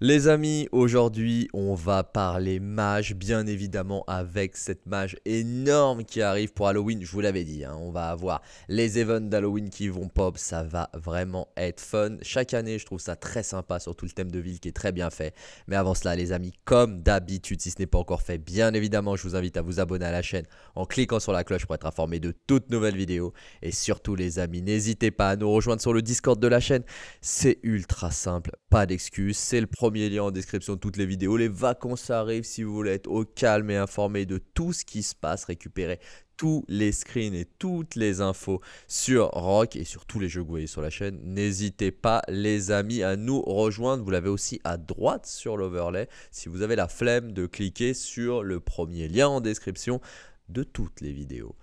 Les amis, aujourd'hui on va parler mage, bien évidemment avec cette mage énorme qui arrive pour Halloween, je vous l'avais dit, hein. on va avoir les events d'Halloween qui vont pop, ça va vraiment être fun. Chaque année je trouve ça très sympa, surtout le thème de ville qui est très bien fait. Mais avant cela les amis, comme d'habitude, si ce n'est pas encore fait, bien évidemment je vous invite à vous abonner à la chaîne en cliquant sur la cloche pour être informé de toutes nouvelles vidéos. Et surtout les amis, n'hésitez pas à nous rejoindre sur le Discord de la chaîne, c'est ultra simple, pas d'excuses, c'est le premier premier lien en description de toutes les vidéos. Les vacances arrivent si vous voulez être au calme et informé de tout ce qui se passe, Récupérez tous les screens et toutes les infos sur Rock et sur tous les jeux que vous voyez sur la chaîne. N'hésitez pas les amis à nous rejoindre. Vous l'avez aussi à droite sur l'overlay. Si vous avez la flemme de cliquer sur le premier lien en description de toutes les vidéos.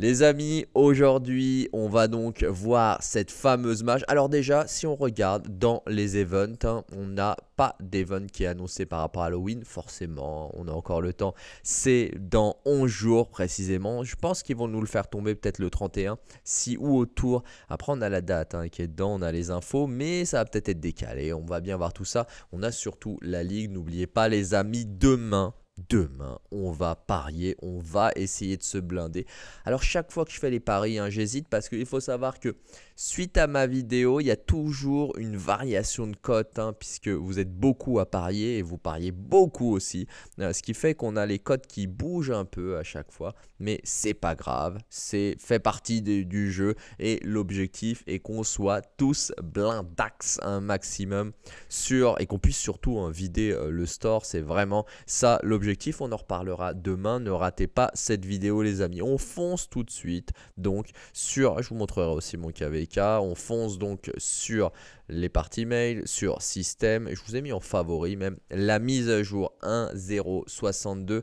Les amis, aujourd'hui, on va donc voir cette fameuse match. Alors déjà, si on regarde dans les events, hein, on n'a pas d'event qui est annoncé par rapport à Halloween, forcément, on a encore le temps. C'est dans 11 jours précisément. Je pense qu'ils vont nous le faire tomber peut-être le 31, si ou autour. Après, on a la date hein, qui est dedans, on a les infos, mais ça va peut-être être décalé. On va bien voir tout ça. On a surtout la ligue. N'oubliez pas les amis, demain, demain, on va parier, on va essayer de se blinder. Alors chaque fois que je fais les paris, hein, j'hésite parce qu'il faut savoir que Suite à ma vidéo, il y a toujours une variation de cote hein, puisque vous êtes beaucoup à parier et vous pariez beaucoup aussi. Euh, ce qui fait qu'on a les cotes qui bougent un peu à chaque fois, mais c'est pas grave, c'est fait partie du jeu et l'objectif est qu'on soit tous blindax un maximum sur et qu'on puisse surtout hein, vider euh, le store. C'est vraiment ça l'objectif. On en reparlera demain. Ne ratez pas cette vidéo, les amis. On fonce tout de suite. Donc sur, je vous montrerai aussi mon KV on fonce donc sur les parties mail, sur système. Je vous ai mis en favori même la mise à jour 1.0.62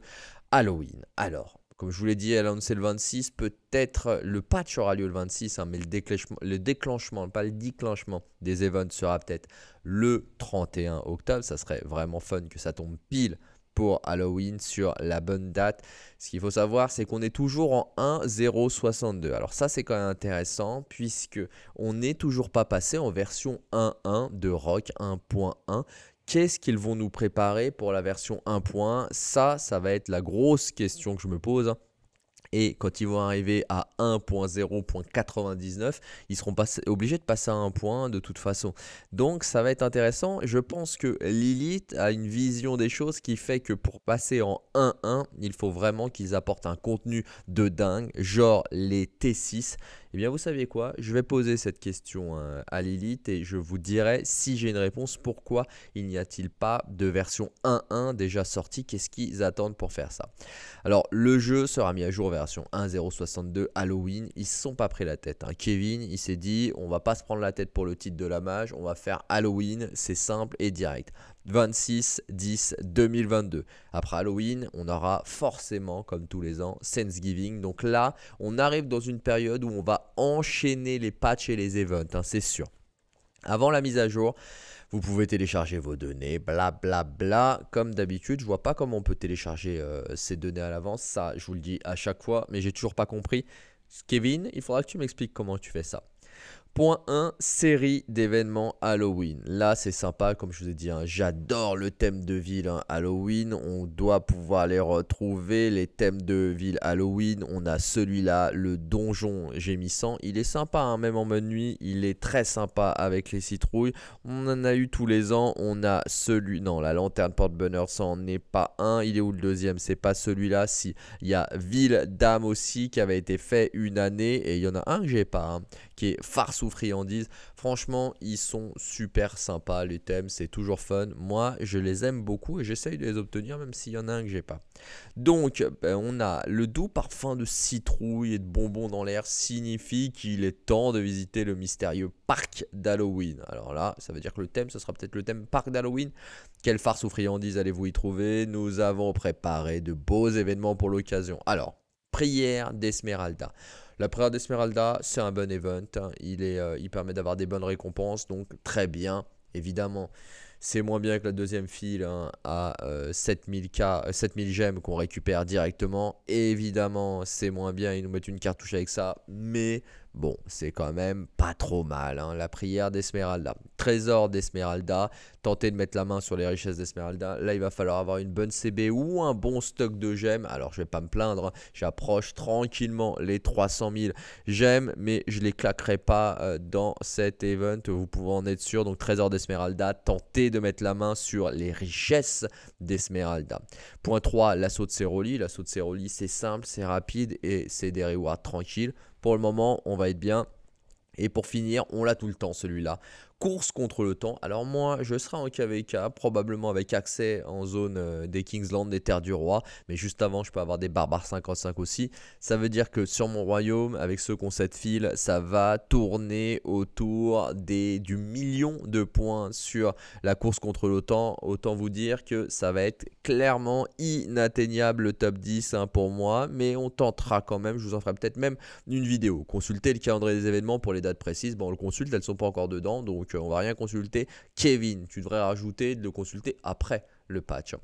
Halloween. Alors, comme je vous l'ai dit, elle a le 26. Peut-être le patch aura lieu le 26, hein, mais le déclenchement, le déclenchement, pas le déclenchement des events sera peut-être le 31 octobre. Ça serait vraiment fun que ça tombe pile pour Halloween sur la bonne date. Ce qu'il faut savoir, c'est qu'on est toujours en 1.0.62. Alors ça, c'est quand même intéressant puisque on n'est toujours pas passé en version 1.1 de Rock 1.1 qu'est-ce qu'ils vont nous préparer pour la version 1.1 Ça, ça va être la grosse question que je me pose. Hein. Et quand ils vont arriver à 1.0.99, ils seront obligés de passer à un point de toute façon. Donc ça va être intéressant. Je pense que Lilith a une vision des choses qui fait que pour passer en 1.1, il faut vraiment qu'ils apportent un contenu de dingue, genre les T6. Eh bien, vous savez quoi Je vais poser cette question euh, à Lilith et je vous dirai si j'ai une réponse pourquoi il n'y a-t-il pas de version 1.1 déjà sortie Qu'est-ce qu'ils attendent pour faire ça Alors, le jeu sera mis à jour version 1.0.62 Halloween. Ils ne sont pas pris la tête. Hein. Kevin, il s'est dit on va pas se prendre la tête pour le titre de la mage, on va faire Halloween, c'est simple et direct. 26 10 2022. Après Halloween, on aura forcément, comme tous les ans, Thanksgiving. Donc là, on arrive dans une période où on va enchaîner les patchs et les events, hein, c'est sûr. Avant la mise à jour, vous pouvez télécharger vos données, blablabla. Bla, bla. Comme d'habitude, je vois pas comment on peut télécharger euh, ces données à l'avance. Ça, je vous le dis à chaque fois, mais j'ai toujours pas compris. Kevin, il faudra que tu m'expliques comment tu fais ça. Point 1, série d'événements Halloween. Là, c'est sympa, comme je vous ai dit, hein. j'adore le thème de ville hein, Halloween. On doit pouvoir les retrouver, les thèmes de ville Halloween. On a celui-là, le donjon gémissant. Il est sympa, hein, même en mode nuit, il est très sympa avec les citrouilles. On en a eu tous les ans. On a celui... Non, la lanterne porte-bonheur, ça n'en est pas un. Il est où le deuxième C'est pas celui-là. Si, il y a Ville Dame aussi qui avait été fait une année. Et il y en a un que j'ai pas, qui est farce sous Franchement, ils sont super sympas, les thèmes, c'est toujours fun. Moi, je les aime beaucoup et j'essaye de les obtenir, même s'il y en a un que j'ai pas. Donc, ben, on a le doux parfum de citrouille et de bonbons dans l'air signifie qu'il est temps de visiter le mystérieux parc d'Halloween. Alors là, ça veut dire que le thème, ce sera peut-être le thème parc d'Halloween. Quelle farce ou friandise allez-vous y trouver Nous avons préparé de beaux événements pour l'occasion. Alors, prière d'Esmeralda. La prière d'Esmeralda, c'est un bon event. Hein. Il, est, euh, il permet d'avoir des bonnes récompenses, donc très bien, évidemment. C'est moins bien que la deuxième file hein, à 7000, euh, K, euh, gemmes qu'on récupère directement. Évidemment, c'est moins bien, ils nous mettent une cartouche avec ça. Mais bon, c'est quand même pas trop mal. Hein. La prière d'Esmeralda. Trésor d'Esmeralda. Tenter de mettre la main sur les richesses d'Esmeralda. Là, il va falloir avoir une bonne CB ou un bon stock de gemmes. Alors, je vais pas me plaindre. Hein. J'approche tranquillement les 300 000 gemmes, mais je les claquerai pas euh, dans cet event. Vous pouvez en être sûr. Donc, Trésor d'Esmeralda. Tenter de mettre la main sur les richesses d'Esmeralda. Point 3, l'assaut de Ceroli. L'assaut de Ceroli, c'est simple, c'est rapide et c'est des rewards tranquilles. Pour le moment, on va être bien. Et pour finir, on l'a tout le temps celui-là course contre le temps. Alors moi, je serai en KVK, probablement avec accès en zone euh, des Kingsland, des Terres du Roi. Mais juste avant, je peux avoir des Barbares 55 aussi. Ça veut dire que sur mon royaume, avec ce concept cette file, ça va tourner autour des, du million de points sur la course contre l'OTAN. Autant vous dire que ça va être clairement inatteignable le top 10 hein, pour moi. Mais on tentera quand même. Je vous en ferai peut-être même une vidéo. Consultez le calendrier des événements pour les dates précises. Bon, on le consulte, elles sont pas encore dedans. Donc donc euh, on va rien consulter. Kevin, tu devrais rajouter de le consulter après le patch.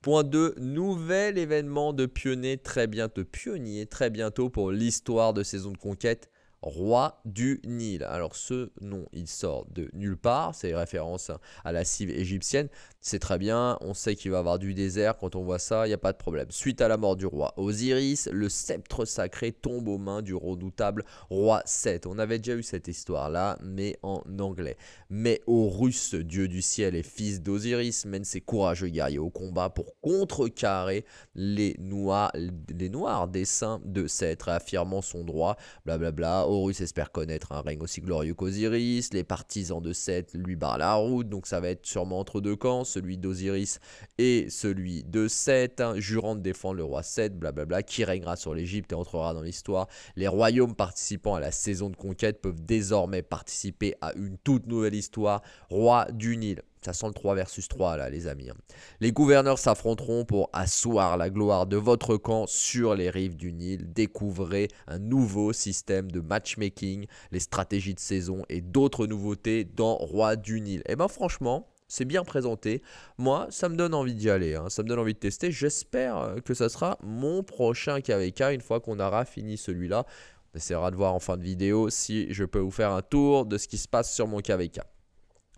Point 2, nouvel événement de pionnier très bientôt, pionnier très bientôt pour l'histoire de saison de conquête roi du Nil. Alors ce nom, il sort de nulle part, c'est référence à la cive égyptienne. C'est très bien, on sait qu'il va avoir du désert, quand on voit ça, il n'y a pas de problème. Suite à la mort du roi Osiris, le sceptre sacré tombe aux mains du redoutable roi Seth. On avait déjà eu cette histoire-là, mais en anglais. Mais Horus, dieu du ciel et fils d'Osiris, mène ses courageux guerriers au combat pour contrecarrer les, noirs, les noirs desseins de Seth, affirmant son droit, blablabla. Horus espère connaître un règne aussi glorieux qu'Osiris, les partisans de Seth lui barrent la route, donc ça va être sûrement entre deux camps, celui d'Osiris et celui de Seth, hein. jurant de défendre le roi Seth, blablabla, qui règnera sur l'Égypte et entrera dans l'histoire. Les royaumes participant à la saison de conquête peuvent désormais participer à une toute nouvelle histoire, roi du Nil. Ça sent le 3 versus 3 là, les amis. Hein. Les gouverneurs s'affronteront pour asseoir la gloire de votre camp sur les rives du Nil. Découvrez un nouveau système de matchmaking, les stratégies de saison et d'autres nouveautés dans Roi du Nil. Et eh ben franchement, c'est bien présenté. Moi, ça me donne envie d'y aller. Hein. Ça me donne envie de tester. J'espère que ça sera mon prochain KVK une fois qu'on aura fini celui-là. On essaiera de voir en fin de vidéo si je peux vous faire un tour de ce qui se passe sur mon KVK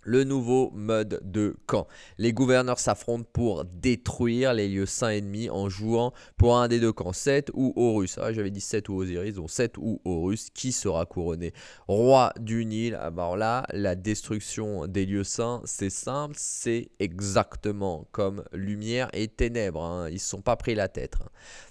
le nouveau mode de camp. Les gouverneurs s'affrontent pour détruire les lieux saints ennemis en jouant pour un des deux camps, 7 ou Horus. Ah, J'avais dit 7 ou Osiris, donc 7 ou Horus qui sera couronné roi du Nil. Ah, bah, alors là, la destruction des lieux saints, c'est simple, c'est exactement comme lumière et ténèbres. Hein. Ils ne sont pas pris la tête. Hein.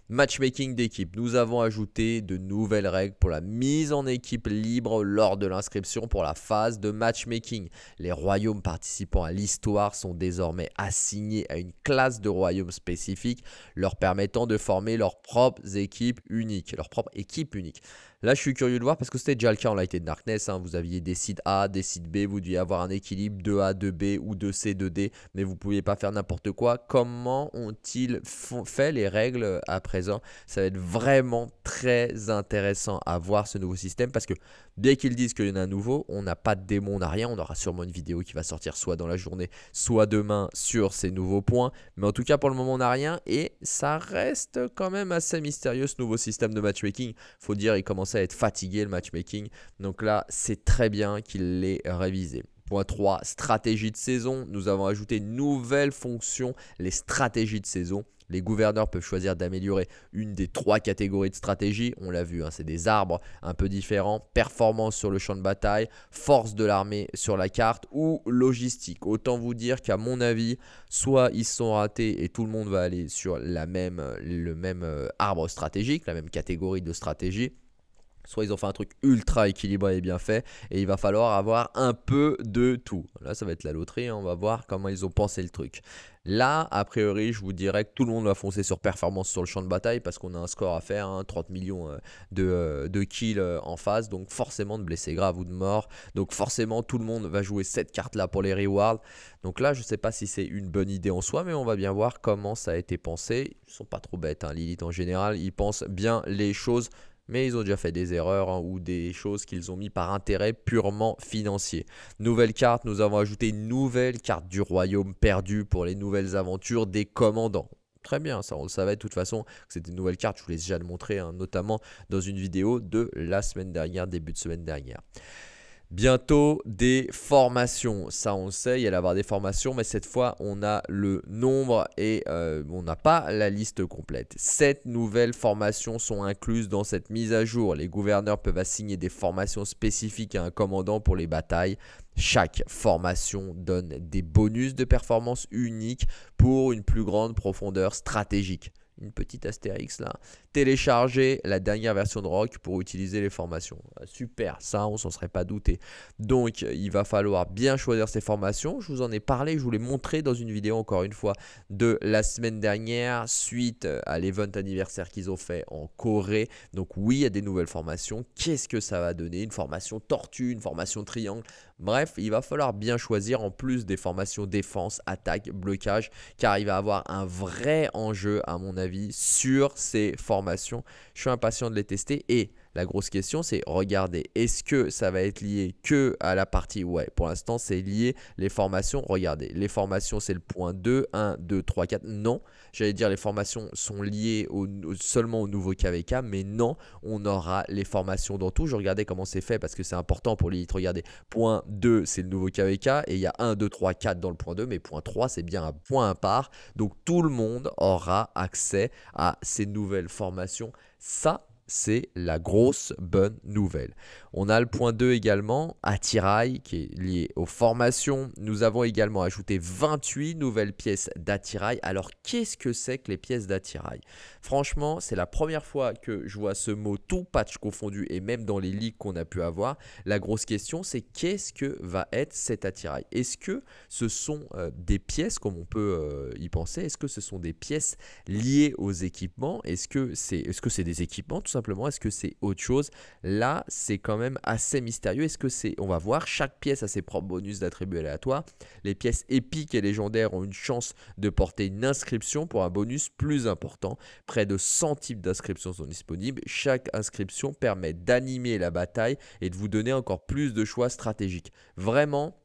Matchmaking d'équipe. Nous avons ajouté de nouvelles règles pour la mise en équipe libre lors de l'inscription pour la phase de matchmaking. Les royaumes participant à l'histoire sont désormais assignés à une classe de royaume spécifique, leur permettant de former leurs propres équipes uniques, leur propre équipe unique. Là, je suis curieux de voir parce que c'était déjà le cas en Light Darkness. Hein. Vous aviez des sites A, des sites B, vous deviez avoir un équilibre de a de b ou de c de d mais vous ne pouviez pas faire n'importe quoi. Comment ont-ils fait les règles à présent Ça va être vraiment très intéressant à voir ce nouveau système parce que dès qu'ils disent qu'il y en a un nouveau, on n'a pas de démon, on n'a rien. On aura sûrement une vidéo qui va sortir soit dans la journée, soit demain sur ces nouveaux points. Mais en tout cas, pour le moment, on n'a rien et ça reste quand même assez mystérieux ce nouveau système de matchmaking. Faut dire, il commence à être fatigué le matchmaking. Donc là, c'est très bien qu'il l'ait révisé. Point 3, stratégie de saison. Nous avons ajouté une nouvelle fonction, les stratégies de saison. Les gouverneurs peuvent choisir d'améliorer une des trois catégories de stratégie. On l'a vu, hein, c'est des arbres un peu différents. Performance sur le champ de bataille, force de l'armée sur la carte ou logistique. Autant vous dire qu'à mon avis, soit ils sont ratés et tout le monde va aller sur la même, le même euh, arbre stratégique, la même catégorie de stratégie Soit ils ont fait un truc ultra équilibré et bien fait, et il va falloir avoir un peu de tout. Là, ça va être la loterie, hein. on va voir comment ils ont pensé le truc. Là, a priori, je vous dirais que tout le monde va foncer sur performance sur le champ de bataille parce qu'on a un score à faire, 30 hein, millions euh, de, euh, de, kills euh, en face, donc forcément de blessés graves ou de morts. Donc forcément, tout le monde va jouer cette carte-là pour les rewards. Donc là, je ne sais pas si c'est une bonne idée en soi, mais on va bien voir comment ça a été pensé. Ils sont pas trop bêtes, hein, Lilith en général, ils pensent bien les choses mais ils ont déjà fait des erreurs hein, ou des choses qu'ils ont mis par intérêt purement financier. Nouvelle carte, nous avons ajouté une nouvelle carte du royaume perdu pour les nouvelles aventures des commandants. Très bien, ça on le savait de toute façon, c'était une nouvelle carte, je vous l'ai déjà montré, hein, notamment dans une vidéo de la semaine dernière, début de semaine dernière. Bientôt des formations, ça on sait, il y a avoir des formations, mais cette fois on a le nombre et euh, on n'a pas la liste complète. Sept nouvelles formations sont incluses dans cette mise à jour. Les gouverneurs peuvent assigner des formations spécifiques à un commandant pour les batailles. Chaque formation donne des bonus de performance uniques pour une plus grande profondeur stratégique une petite astérix là. Télécharger la dernière version de Rock pour utiliser les formations. Euh, super, ça on s'en serait pas douté. Donc euh, il va falloir bien choisir ses formations. Je vous en ai parlé, je vous l'ai montré dans une vidéo encore une fois de la semaine dernière suite euh, à l'event anniversaire qu'ils ont fait en Corée. Donc oui, il y a des nouvelles formations. Qu'est-ce que ça va donner Une formation tortue, une formation triangle. Bref, il va falloir bien choisir en plus des formations défense, attaque, blocage, car il va avoir un vrai enjeu, à mon avis, sur ces formations. Je suis impatient de les tester et la grosse question, c'est regardez, est-ce que ça va être lié que à la partie Ouais, pour l'instant, c'est lié les formations. Regardez, les formations, c'est le point 2, 1, 2, 3, 4. Non, j'allais dire les formations sont liées au, seulement au nouveau KVK, mais non, on aura les formations dans tout. Je regardais comment c'est fait parce que c'est important pour l'élite. Regardez, point 2, c'est le nouveau KVK et il y a 1, 2, 3, 4 dans le point 2, mais point 3, c'est bien un point à part. Donc tout le monde aura accès à ces nouvelles formations. Ça, c'est la grosse bonne nouvelle. On a le point 2 également, attirail, qui est lié aux formations. Nous avons également ajouté 28 nouvelles pièces d'attirail. Alors qu'est-ce que c'est que les pièces d'attirail Franchement, c'est la première fois que je vois ce mot tout patch confondu et même dans les ligues qu'on a pu avoir. La grosse question, c'est qu'est-ce que va être cet attirail Est-ce que ce sont euh, des pièces, comme on peut euh, y penser, est-ce que ce sont des pièces liées aux équipements Est-ce que c'est c'est des équipements tout simplement est-ce que c'est autre chose Là, c'est quand même assez mystérieux. Est-ce que c'est. On va voir, chaque pièce a ses propres bonus d'attributs aléatoires. Les pièces épiques et légendaires ont une chance de porter une inscription pour un bonus plus important. Près de 100 types d'inscriptions sont disponibles. Chaque inscription permet d'animer la bataille et de vous donner encore plus de choix stratégiques. Vraiment,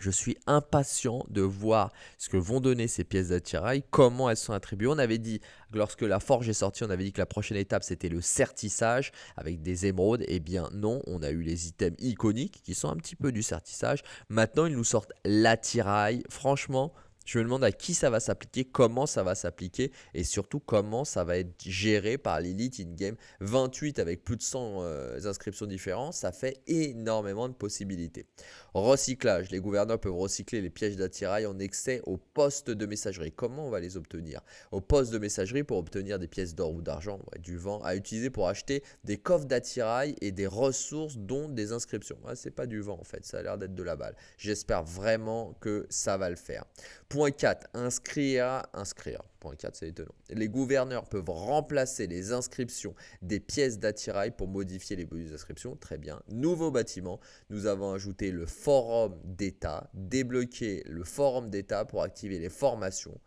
je suis impatient de voir ce que vont donner ces pièces d'attirail, comment elles sont attribuées. On avait dit, lorsque la forge est sortie, on avait dit que la prochaine étape c'était le certissage avec des émeraudes. Eh bien non, on a eu les items iconiques qui sont un petit peu du sertissage. Maintenant, ils nous sortent l'attirail. Franchement, je me demande à qui ça va s'appliquer, comment ça va s'appliquer et surtout comment ça va être géré par l'élite in-game. 28 avec plus de 100 euh, inscriptions différentes, ça fait énormément de possibilités. Recyclage, les gouverneurs peuvent recycler les pièges d'attirail en excès au poste de messagerie. Comment on va les obtenir Au poste de messagerie pour obtenir des pièces d'or ou d'argent, du vent, à utiliser pour acheter des coffres d'attirail et des ressources dont des inscriptions. Ce C'est pas du vent en fait, ça a l'air d'être de la balle. J'espère vraiment que ça va le faire. Point 4. Inscrire, inscrire. Point 4, c'est étonnant. Les gouverneurs peuvent remplacer les inscriptions des pièces d'attirail pour modifier les bonus d'inscription. Très bien. Nouveau bâtiment. Nous avons ajouté le forum d'État. Débloquer le forum d'État pour activer les formations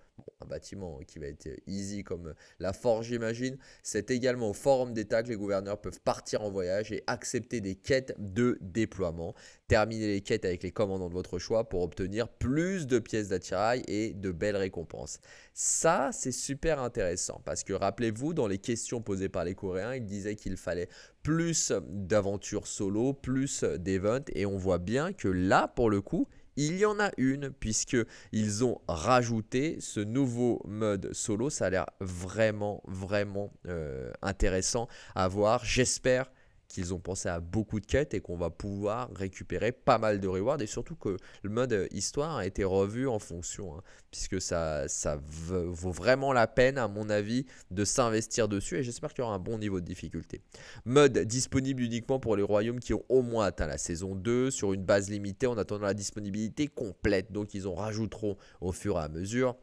un bâtiment qui va être easy comme la forge, j'imagine. C'est également au forum d'État que les gouverneurs peuvent partir en voyage et accepter des quêtes de déploiement. terminer les quêtes avec les commandants de votre choix pour obtenir plus de pièces d'attirail et de belles récompenses. Ça, c'est super intéressant parce que rappelez-vous, dans les questions posées par les Coréens, ils disaient qu'il fallait plus d'aventures solo, plus d'events et on voit bien que là, pour le coup, il y en a une puisque ils ont rajouté ce nouveau mode solo. Ça a l'air vraiment, vraiment euh, intéressant à voir. J'espère qu'ils ont pensé à beaucoup de quêtes et qu'on va pouvoir récupérer pas mal de rewards et surtout que le mode euh, histoire a été revu en fonction hein, puisque ça, ça vaut vraiment la peine à mon avis de s'investir dessus et j'espère qu'il y aura un bon niveau de difficulté. Mode disponible uniquement pour les royaumes qui ont au moins atteint la saison 2 sur une base limitée en attendant la disponibilité complète donc ils en rajouteront au fur et à mesure.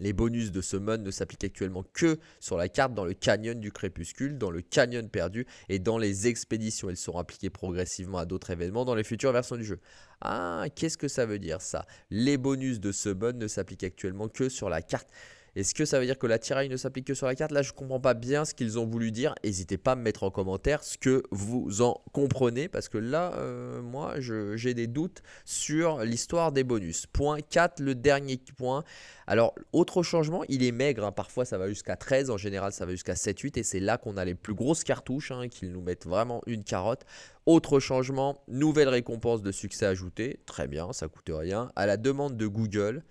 Les bonus de ce mode ne s'appliquent actuellement que sur la carte dans le canyon du crépuscule, dans le canyon perdu et dans les expéditions. Elles seront appliquées progressivement à d'autres événements dans les futures versions du jeu. Ah, qu'est-ce que ça veut dire ça Les bonus de ce mode ne s'appliquent actuellement que sur la carte est-ce que ça veut dire que la tiraille ne s'applique que sur la carte Là, je ne comprends pas bien ce qu'ils ont voulu dire. N'hésitez pas à me mettre en commentaire ce que vous en comprenez, parce que là, euh, moi, j'ai des doutes sur l'histoire des bonus. Point 4, le dernier point. Alors, autre changement, il est maigre. Hein. Parfois, ça va jusqu'à 13. En général, ça va jusqu'à 7-8. Et c'est là qu'on a les plus grosses cartouches, hein, qu'ils nous mettent vraiment une carotte. Autre changement, nouvelle récompense de succès ajoutée. Très bien, ça coûte rien. À la demande de Google,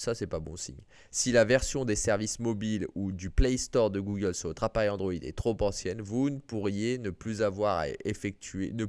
ça c'est pas bon signe. Si la version des services mobiles ou du Play Store de Google sur votre appareil Android est trop ancienne, vous ne pourriez ne plus avoir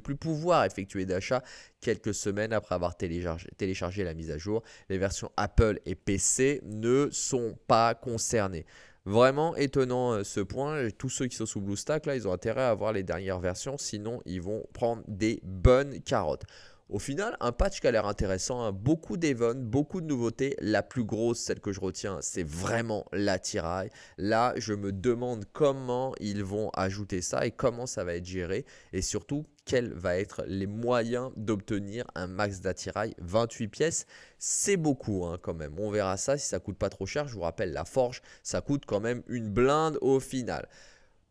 plus pouvoir effectuer d'achat quelques semaines après avoir téléchargé, téléchargé la mise à jour. Les versions Apple et PC ne sont pas concernées. Vraiment étonnant euh, ce point. Tous ceux qui sont sous BlueStack, là, ils ont intérêt à avoir les dernières versions, sinon ils vont prendre des bonnes carottes. Au final, un patch qui a l'air intéressant, hein. beaucoup d'events, beaucoup de nouveautés. La plus grosse, celle que je retiens, c'est vraiment l'attirail. Là, je me demande comment ils vont ajouter ça et comment ça va être géré. Et surtout, quels vont être les moyens d'obtenir un max d'attirail 28 pièces, c'est beaucoup hein, quand même. On verra ça si ça coûte pas trop cher. Je vous rappelle, la forge, ça coûte quand même une blinde au final.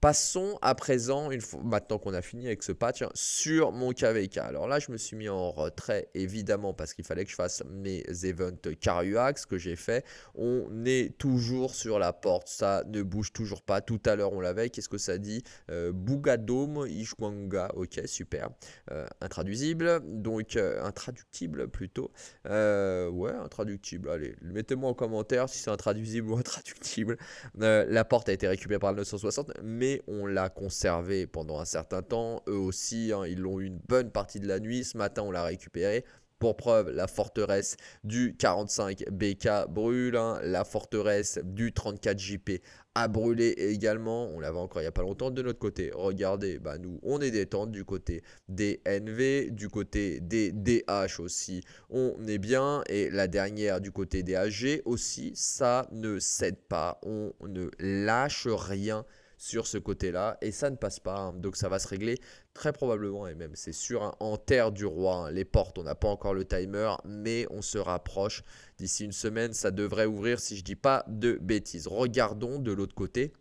Passons à présent, maintenant qu'on a fini avec ce patch, hein, sur mon KVK. Alors là, je me suis mis en retrait, évidemment, parce qu'il fallait que je fasse mes events Karuax que j'ai fait. On est toujours sur la porte, ça ne bouge toujours pas. Tout à l'heure, on l'avait. Qu'est-ce que ça dit euh, Bugadome Ishwanga. Ok, super. Euh, intraduisible, donc euh, intraductible plutôt. Euh, ouais, intraductible. Allez, mettez-moi en commentaire si c'est intraduisible ou intraductible. la porte a été récupérée par le 960, mais on l'a conservé pendant un certain temps, eux aussi, hein, ils l'ont eu une bonne partie de la nuit, ce matin on l'a récupéré Pour preuve, la forteresse du 45 BK brûle, hein. la forteresse du 34 JP a brûlé également. On l'avait encore il n'y a pas longtemps de notre côté. Regardez, bah nous, on est détente du côté des NV, du côté des DH aussi. On est bien. Et la dernière du côté des AG aussi, ça ne cède pas. On ne lâche rien sur ce côté-là et ça ne passe pas. Hein. Donc ça va se régler très probablement et même c'est sûr hein, en terre du roi. Hein. Les portes, on n'a pas encore le timer, mais on se rapproche. D'ici une semaine, ça devrait ouvrir si je dis pas de bêtises. Regardons de l'autre côté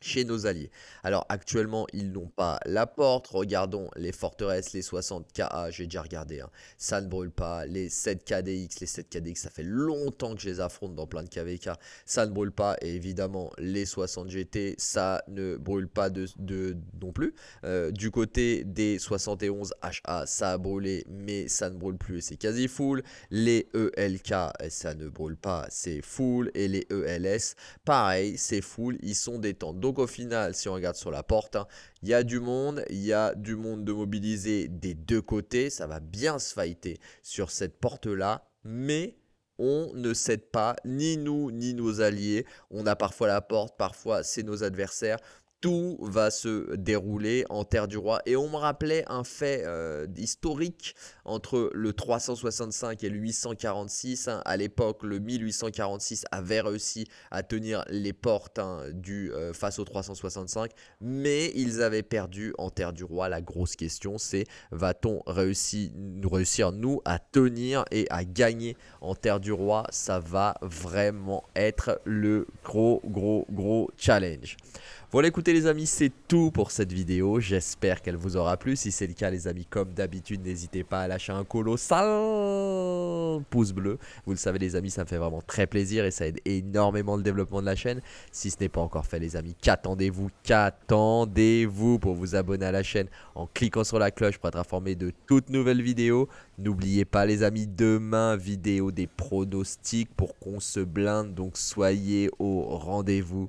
chez nos alliés. Alors actuellement, ils n'ont pas la porte. Regardons les forteresses, les 60 KA, j'ai déjà regardé. Hein. Ça ne brûle pas. Les 7 KDX, les 7 KDX, ça fait longtemps que je les affronte dans plein de KVK. Ça ne brûle pas. Et évidemment, les 60 GT, ça ne brûle pas de, non plus. Euh, du côté des 71 HA, ça a brûlé, mais ça ne brûle plus. C'est quasi full. Les ELK, eh, ça ne brûle pas. C'est full. Et les ELS, pareil, c'est full. Ils sont détendus donc au final, si on regarde sur la porte, hein, il y a du monde, il y a du monde de mobiliser des deux côtés, ça va bien se fighter sur cette porte-là, mais on ne cède pas, ni nous, ni nos alliés. On a parfois la porte, parfois c'est nos adversaires tout va se dérouler en Terre du Roi. Et on me rappelait un fait euh, historique entre le 365 et le 846. Hein. à l'époque, le 1846 avait réussi à tenir les portes hein, du, euh, face au 365, mais ils avaient perdu en Terre du Roi. La grosse question, c'est va-t-on réussir, réussir, nous, à tenir et à gagner en Terre du Roi Ça va vraiment être le gros, gros, gros challenge. Voilà, écoutez les amis, c'est tout pour cette vidéo. J'espère qu'elle vous aura plu. Si c'est le cas, les amis, comme d'habitude, n'hésitez pas à lâcher un colossal pouce bleu. Vous le savez, les amis, ça me fait vraiment très plaisir et ça aide énormément le développement de la chaîne. Si ce n'est pas encore fait, les amis, qu'attendez-vous Qu'attendez-vous pour vous abonner à la chaîne en cliquant sur la cloche pour être informé de toutes nouvelles vidéos N'oubliez pas, les amis, demain, vidéo des pronostics pour qu'on se blinde. Donc, soyez au rendez-vous.